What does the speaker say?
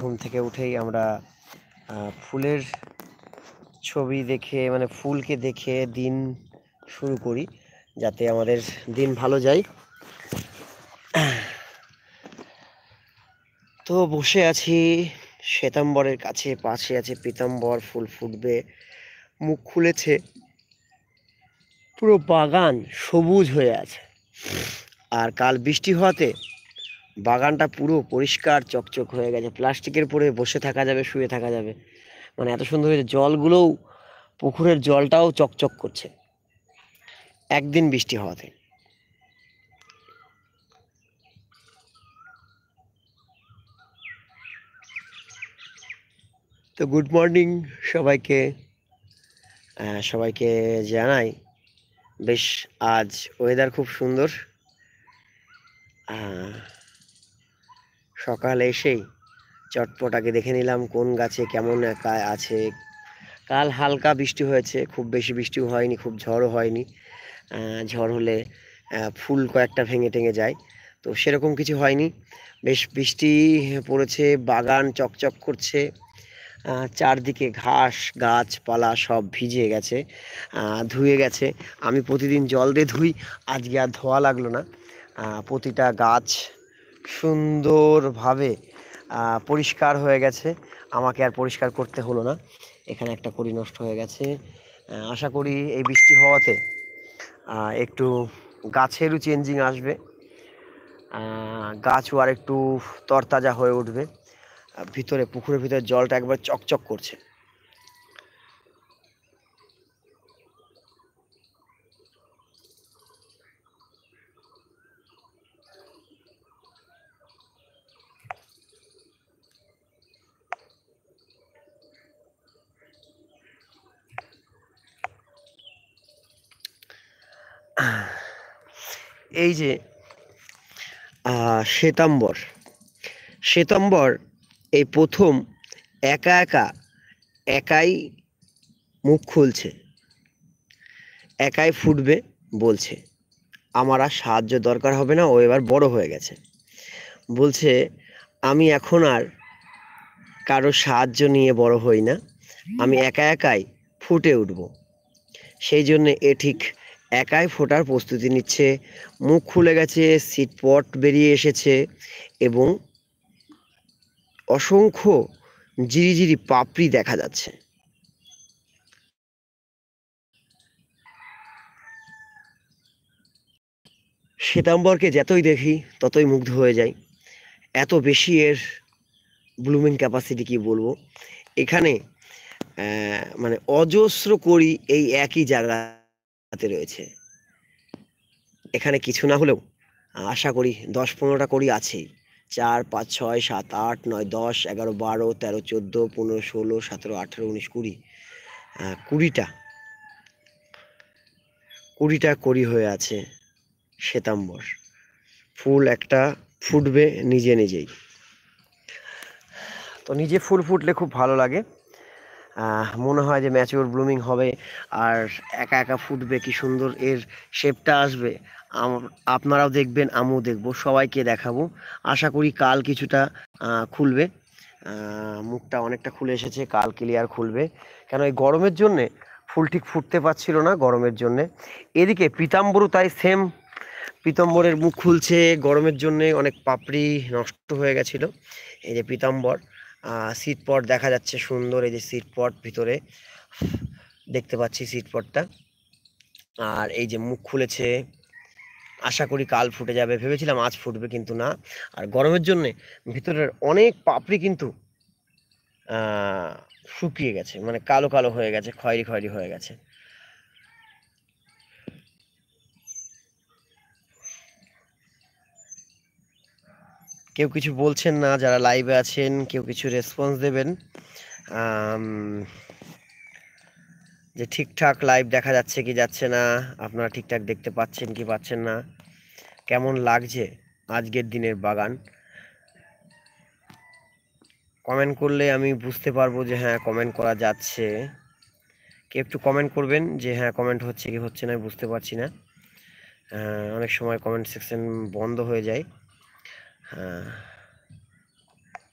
ঘুম থেকে উঠেই আমরা ফুলের ছবি দেখে মানে ফুলকে দেখে দিন শুরু করি যাতে আমাদের দিন ভালো যায় তো বসে আছি শ্বেতাম্বরের কাছে পাশে আছে পীতাম্বর ফুল ফুটবে মুখ খুলেছে পুরো বাগান সবুজ হয়ে আছে আর কাল বৃষ্টি হওয়াতে বাগানটা পুরো পরিষ্কার চকচক হয়ে গেছে প্লাস্টিকের পরে বসে থাকা যাবে শুয়ে থাকা যাবে মানে এত সুন্দর হয়েছে জলগুলোও পুকুরের জলটাও চকচক করছে একদিন বৃষ্টি হওয়াতে তো গুড মর্নিং সবাইকে সবাইকে জানাই বেশ আজ ওয়েদার খুব সুন্দর সকাল এসেই চটপটাকে দেখে নিলাম কোন গাছে কেমন একা আছে কাল হালকা বৃষ্টি হয়েছে খুব বেশি বৃষ্টিও হয়নি খুব ঝড়ও হয়নি ঝড় হলে ফুল কয়েকটা ভেঙে টেঙে যায় তো সেরকম কিছু হয়নি বেশ বৃষ্টি পড়েছে বাগান চকচক করছে চারদিকে ঘাস গাছপালা সব ভিজে গেছে ধুয়ে গেছে আমি প্রতিদিন জল দিয়ে ধুই আজকে আর ধোয়া লাগলো না প্রতিটা গাছ সুন্দরভাবে পরিষ্কার হয়ে গেছে আমাকে আর পরিষ্কার করতে হলো না এখানে একটা কড়ি নষ্ট হয়ে গেছে আশা করি এই বৃষ্টি হওয়াতে একটু গাছেরও চেঞ্জিং আসবে গাছও আর একটু তরতাজা হয়ে উঠবে ভিতরে পুকুরের ভিতরে জলটা একবার চকচক করছে এই যে শ্বেতাম্বর শ্বেতাম্বর এই প্রথম একা একা একাই মুখ খুলছে একাই ফুটবে বলছে আমার আর সাহায্য দরকার হবে না ও এবার বড় হয়ে গেছে বলছে আমি এখন আর কারো সাহায্য নিয়ে বড় হই না আমি একা একাই ফুটে উঠব সেই জন্যে এ ঠিক একাই ফোটার প্রস্তুতি নিচ্ছে মুখ খুলে গেছে সিটপট বেরিয়ে এসেছে এবং অসংখ্য জিরিজিরি পাপড়ি দেখা যাচ্ছে শ্বেতাম্বরকে যতই দেখি ততই মুগ্ধ হয়ে যাই এত বেশি এর ব্লুমিং ক্যাপাসিটি কি বলবো এখানে মানে অজস্র করি এই একই জায়গা হাতে রয়েছে এখানে কিছু না হলেও আশা করি দশ পনেরোটা করি আছেই চার পাঁচ ছয় সাত আট নয় দশ এগারো বারো তেরো চোদ্দো পনেরো ষোলো সতেরো আঠেরো উনিশ কুড়ি কুড়িটা কুড়িটা করি হয়ে আছে শ্বেতাম্বর ফুল একটা ফুটবে নিজে নিজেই তো নিজে ফুল ফুটলে খুব ভালো লাগে মনে হয় যে ম্যাচিওর ব্লুমিং হবে আর একা একা ফুটবে কি সুন্দর এর শেপটা আসবে আপনারাও দেখবেন আমিও দেখব সবাইকে দেখাবো আশা করি কাল কিছুটা খুলবে মুখটা অনেকটা খুলে এসেছে কাল ক্লিয়ার খুলবে কেন এই গরমের জন্যে ফুল ঠিক ফুটতে পারছিল না গরমের জন্যে এদিকে পীতাম্বরও তাই সেম পীতাম্বরের মুখ খুলছে গরমের জন্যে অনেক পাপড়ি নষ্ট হয়ে গেছিলো এই যে পীতাম্বর সিট পট দেখা যাচ্ছে সুন্দর এই যে সিট পট ভিতরে দেখতে পাচ্ছি সিট পটটা আর এই যে মুখ খুলেছে আশা করি কাল ফুটে যাবে ভেবেছিলাম আজ ফুটবে কিন্তু না আর গরমের জন্যে ভিতরের অনেক পাপড়ি কিন্তু শুকিয়ে গেছে মানে কালো কালো হয়ে গেছে খয়েরি খয়রি হয়ে গেছে কেউ কিছু বলছেন না যারা লাইভে আছেন কেউ কিছু রেসপন্স দেবেন যে ঠিকঠাক লাইভ দেখা যাচ্ছে কি যাচ্ছে না আপনারা ঠিকঠাক দেখতে পাচ্ছেন কি পাচ্ছেন না কেমন লাগছে আজকের দিনের বাগান কমেন্ট করলে আমি বুঝতে পারবো যে হ্যাঁ কমেন্ট করা যাচ্ছে কে একটু কমেন্ট করবেন যে হ্যাঁ কমেন্ট হচ্ছে কি হচ্ছে না বুঝতে পারছি না অনেক সময় কমেন্ট সেকশন বন্ধ হয়ে যায় Uh,